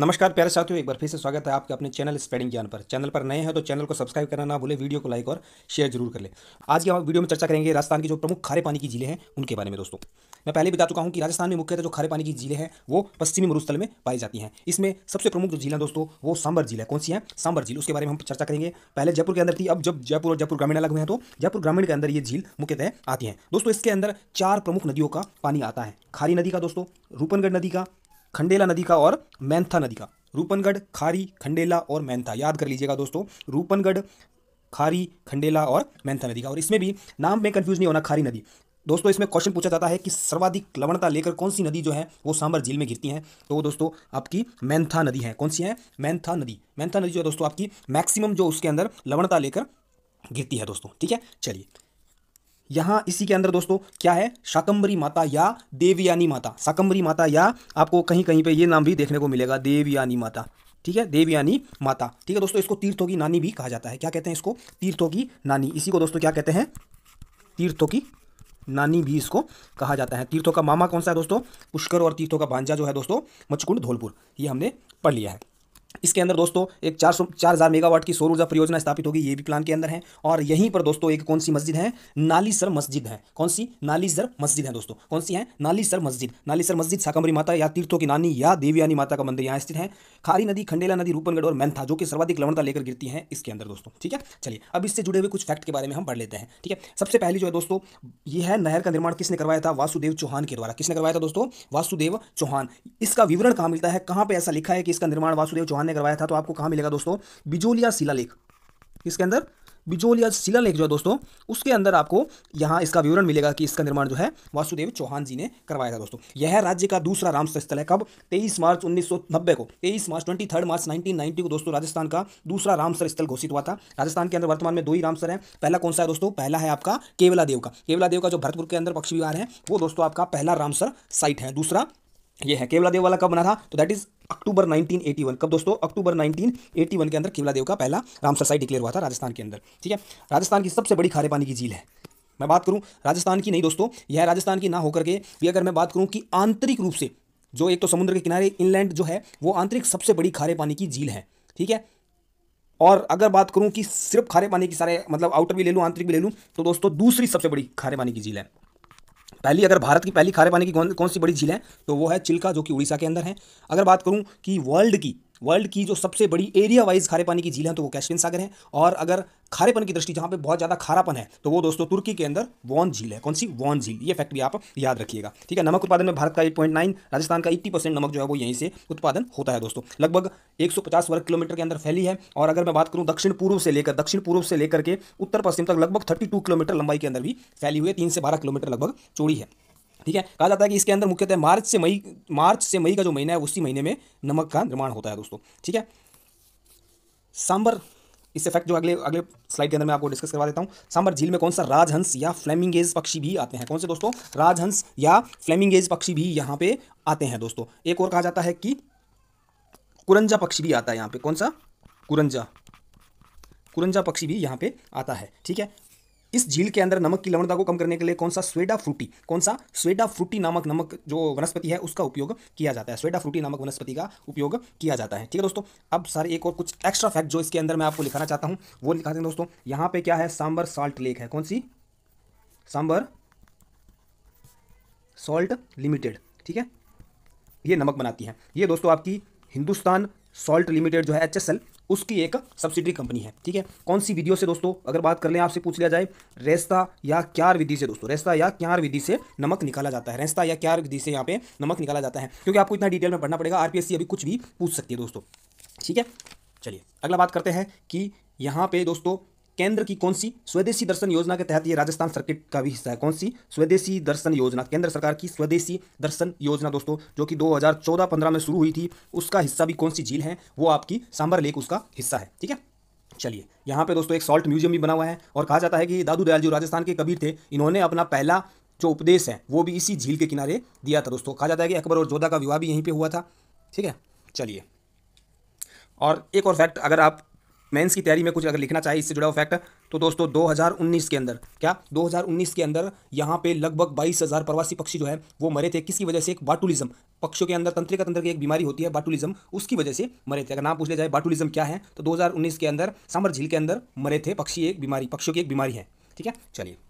नमस्कार प्यारे साथियों एक बार फिर से स्वागत है आपके अपने चैनल स्पेडिंग ज्ञान पर चैनल पर नए हैं तो चैनल को सब्सक्राइब करना ना भूले वीडियो को लाइक और शेयर जरूर कर ले आज की हम वीडियो में चर्चा करेंगे राजस्थान की जो प्रमुख खारे पानी की जिले हैं उनके बारे में दोस्तों मैं पहले बता चुका हूँ कि राजस्थान में मुख्यतः जो खारे पानी की जिले हैं वो पश्चिमी मरुस्थल में पाई जाती हैं इसमें सबसे प्रमुख जो झील है दोस्तों वो सांबर झील है कौन सी है सांबर झील उसके बारे में हम चर्चा करेंगे पहले जयपुर के अंदर थी अब जब जयपुर और जयपुर ग्रामीण अलग हुए हैं तो जयपुर ग्रामीण के अंदर ये झील मुख्यतः आती है दोस्तों इसके अंदर चार प्रमुख नदियों का पानी आता है खारी नदी का दोस्तों रूपनगढ़ नदी का खंडेला नदी का और मैंथा नदी का रूपनगढ़ खारी खंडेला और मैंथा याद कर लीजिएगा दोस्तों रूपनगढ़ खारी खंडेला और मैंथा नदी का और इसमें भी नाम में कन्फ्यूज नहीं होना खारी नदी दोस्तों इसमें क्वेश्चन पूछा जाता है कि सर्वाधिक लवणता लेकर कौन सी नदी जो है वो सांबर झील में गिरती है तो दोस्तों आपकी मैंथा नदी है कौन सी है मैंथा नदी मैंथा नदी जो है दोस्तों आपकी मैक्सिमम जो उसके अंदर लवणता लेकर गिरती है दोस्तों ठीक है चलिए यहां इसी के अंदर दोस्तों क्या है शाकंबरी माता या देवयानी माता शाकंबरी माता या आपको कहीं कहीं पे ये नाम भी देखने को मिलेगा देवयानी माता ठीक है देवयानी माता ठीक है दोस्तों इसको तीर्थों की नानी भी कहा जाता है क्या कहते हैं इसको तीर्थों की नानी इसी को दोस्तों क्या कहते हैं तीर्थों की नानी भी इसको कहा जाता है तीर्थों का मामा कौन सा है दोस्तों पुष्कर और तीर्थों का भांजा जो है दोस्तों मचकुंड धौलपुर ये हमने पढ़ लिया है इसके अंदर दोस्तों एक चार सौ चार हज़ार मेगावाट की सौर ऊर्जा परियोजना स्थापित होगी ये भी प्लान के अंदर है और यहीं पर दोस्तों एक कौन सी मस्जिद है नालीसर मस्जिद है कौन सी नालीसर मस्जिद है दोस्तों कौन सी है नालीसर मस्जिद नालीसर मस्जिद शाकंबरी माता या तीर्थों की नानी या देवयानी माता का मंदिर यहाँ स्थित है खारी नदी खंडेला नदी रूपनगढ़ और मैंथा जो कि सर्वाधिक लवणता लेकर गिरती है इसके अंदर दोस्तों ठीक है चलिए अब इससे जुड़े हुए कुछ फैक्ट के बारे में हम पढ़ लेते हैं ठीक है सबसे पहली जो है दोस्तों ये है नहर का निर्माण किसने करवाया था वासुदेव चौहान के द्वारा किसने करवाया था दोस्तों वासुदेव चौहान इसका विवरण कहाँ मिलता है कहाँ पर ऐसा लिखा है कि इसका निर्माण वासुदेव चौहान चौहान ने करवाया था तो आपको कहाँ मिलेगा दोस्तों बिजोलिया शिला लेख इसके अंदर बिजोलिया शिला लेख जो है दोस्तों उसके अंदर आपको यहाँ इसका विवरण मिलेगा कि इसका निर्माण जो है वासुदेव चौहान जी ने करवाया था दोस्तों यह राज्य का दूसरा रामसर स्थल है कब 23 मार्च 1990 को 23 मार्च 23 मार्च 1990 को दोस्तों राजस्थान का दूसरा रामसर स्थल घोषित हुआ था राजस्थान के अंदर वर्तमान में दो ही रामसर है पहला कौन सा है दोस्तों पहला है आपका केवला देव का केवला देव का जो भरतपुर के अंदर पक्ष विहार है वो दोस्तों आपका पहला रामसर साइट है दूसरा यह है केवला देव वाला कब बना था तो दैट इज अक्टूबर 1981 कब दोस्तों अक्टूबर 1981 के अंदर किमला देव का पहला रामसर साइट डिक्लेयर हुआ था राजस्थान के अंदर ठीक है राजस्थान की सबसे बड़ी खारे पानी की झील है मैं बात करूं राजस्थान की नहीं दोस्तों यह राजस्थान की ना होकर के भी अगर मैं बात करूं कि आंतरिक रूप से जो एक तो समुद्र के किनारे इनलैंड जो है वो आंतरिक सबसे बड़ी खारे पानी की झील है ठीक है और अगर बात करूं कि सिर्फ खारे पानी की सारे मतलब आउटर भी ले लूँ आंतरिक भी ले लूँ तो दोस्तों दूसरी सबसे बड़ी खारे पानी की झील है पहली अगर भारत की पहली खारे पानी की कौन कौन सी बड़ी झील है तो वो है चिल्का जो कि उड़ीसा के अंदर है अगर बात करूँ कि वर्ल्ड की वर्ल्ड की जो सबसे बड़ी एरिया वाइज खारे पानी की झील है तो वो कैस्पियन सागर है और अगर खारेपन की दृष्टि जहाँ पे बहुत ज़्यादा खारापन है तो वो दोस्तों तुर्की के अंदर वॉन झील है कौन सी वॉन झील ये फैक्ट भी आप याद रखिएगा ठीक है नमक उत्पादन में भारत का 8.9 राजस्थान का 80 परसेंट नमक जो है वो यहीं से उत्पादन होता है दोस्तों लगभग एक वर्ग किलोमीटर के अंदर फैली है और अगर मैं बात करूँ दक्षिण पूर्व से लेकर दक्षिण पूर्व से लेकर के उत्तर पश्चिम तक लगभग थर्टी किलोमीटर लंबाई के अंदर भी फैली हुई है तीन से बारह किलोमीटर लगभग चोड़ी है ठीक है कहा जाता है कि इसके अंदर मुख्यतः मार्च से मई मार्च से मई का जो महीना है उसी महीने में नमक का निर्माण होता है दोस्तों ठीक है सांबर इस इफेक्ट जो अगले अगले स्लाइड के अंदर मैं आपको डिस्कस करवा देता हूं सांबर झील में कौन सा राजहंस या फ्लेमिंगेज पक्षी भी आते हैं कौन से दोस्तों राजहंस या फ्लेमिंगेज पक्षी भी यहां पे आते हैं दोस्तों एक और कहा जाता है कि कुरंजा पक्षी भी आता है यहां पे कौन सा कुरंजा कुरंजा पक्षी भी यहां पर आता है ठीक है इस झील के अंदर नमक की लवणता को कम करने के लिए कौन सा स्वेडा फ्रूटी कौन सा स्वेडा फ्रूटी नामक नमक जो वनस्पति है उसका उपयोग किया जाता है स्वेडा फ्रूटी नामक वनस्पति का उपयोग किया जाता है ठीक है दोस्तों अब सर एक और कुछ एक्स्ट्रा फैक्ट जो इसके अंदर मैं आपको लिखाना चाहता हूँ वो लिखाते हैं दोस्तों यहाँ पे क्या है सांबर साल्ट लेक है कौन सी सांबर सॉल्ट लिमिटेड ठीक है ये नमक बनाती है ये दोस्तों आपकी हिंदुस्तान सॉल्ट लिमिटेड जो है एच उसकी एक सब्सिडी कंपनी है ठीक है कौन सी विधियों से दोस्तों अगर बात कर लें आपसे पूछ लिया जाए रेस्ता या क्यार विधि से दोस्तों रेस्ता या क्यार विधि से नमक निकाला जाता है रेस्ता या क्यार विधि से यहाँ पे नमक निकाला जाता है क्योंकि आपको इतना डिटेल में पढ़ना पड़ेगा आरपीएससी अभी कुछ भी पूछ सकती है दोस्तों ठीक है चलिए अगला बात करते हैं कि यहाँ पे दोस्तों केंद्र की कौन सी स्वदेशी दर्शन योजना के तहत ये राजस्थान सर्किट का भी हिस्सा है कौन सी स्वदेशी दर्शन योजना केंद्र सरकार की स्वदेशी दर्शन योजना दोस्तों जो कि 2014-15 में शुरू हुई थी उसका हिस्सा भी कौन सी झील है वो आपकी सांबर लेक उसका हिस्सा है ठीक है चलिए यहाँ पे दोस्तों एक सॉल्ट म्यूजियम भी बना हुआ है और कहा जाता है कि दादू दयाल जो राजस्थान के कबीर थे इन्होंने अपना पहला जो उपदेश है वो भी इसी झील के किनारे दिया था दोस्तों कहा जाता है कि अकबर और जोधा का विवाह भी यहीं पर हुआ था ठीक है चलिए और एक और फैक्ट अगर आप मेंस की तैयारी में कुछ अगर लिखना चाहिए इससे जुड़ा हुआ फैक्ट तो दोस्तों 2019 के अंदर क्या 2019 के अंदर यहाँ पे लगभग बाईस हज़ार प्रवासी पक्षी जो है वो मरे थे किसकी वजह से एक बाटुलिज्म पक्षियों के अंदर तंत्रिका तंत्र की एक बीमारी होती है बाटुलिज्म उसकी वजह से मरे थे अगर नाम पूछ लिया जाए बाटुलिज्म क्या है तो दो के अंदर सांबर झील के अंदर मरे थे पक्षी एक बीमारी पक्षियों की एक बीमारी है ठीक है चलिए